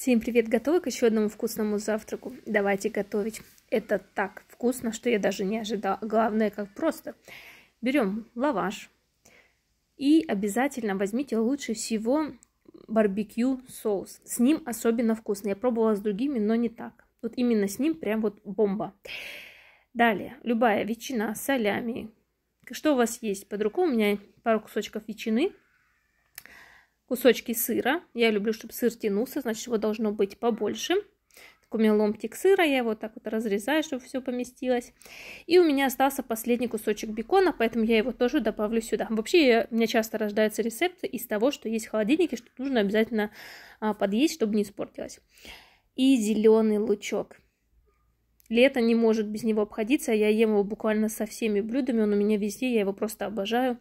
Всем привет! Готовы к еще одному вкусному завтраку? Давайте готовить. Это так вкусно, что я даже не ожидала. Главное, как просто. Берем лаваш и обязательно возьмите лучше всего барбекю соус. С ним особенно вкусно. Я пробовала с другими, но не так. Вот именно с ним прям вот бомба. Далее, любая ветчина, солями. Что у вас есть под рукой? У меня пару кусочков ветчины – кусочки сыра. Я люблю, чтобы сыр тянулся, значит, его должно быть побольше. Так у меня ломтик сыра, я его так вот разрезаю, чтобы все поместилось. И у меня остался последний кусочек бекона, поэтому я его тоже добавлю сюда. Вообще, я, у меня часто рождаются рецепты из того, что есть в холодильнике, что нужно обязательно а, подъесть, чтобы не испортилось. И зеленый лучок. Лето не может без него обходиться, а я ем его буквально со всеми блюдами, он у меня везде, я его просто обожаю,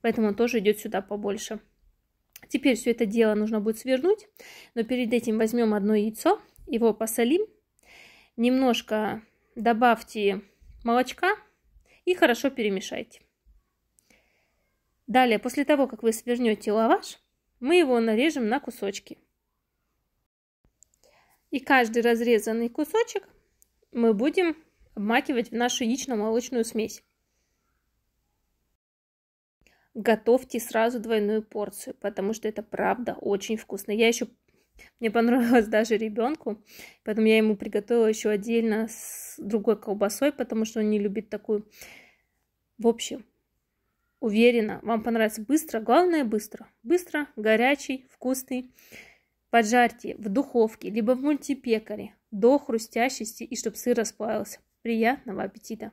поэтому он тоже идет сюда побольше. Теперь все это дело нужно будет свернуть, но перед этим возьмем одно яйцо, его посолим, немножко добавьте молочка и хорошо перемешайте. Далее, после того, как вы свернете лаваш, мы его нарежем на кусочки. И каждый разрезанный кусочек мы будем обмакивать в нашу яично-молочную смесь готовьте сразу двойную порцию, потому что это правда очень вкусно. Я еще мне понравилось даже ребенку, поэтому я ему приготовила еще отдельно с другой колбасой, потому что он не любит такую. В общем, уверена, вам понравится быстро. Главное быстро. Быстро, горячий, вкусный. Поджарьте в духовке, либо в мультипекаре до хрустящести и чтобы сыр расплавился. Приятного аппетита!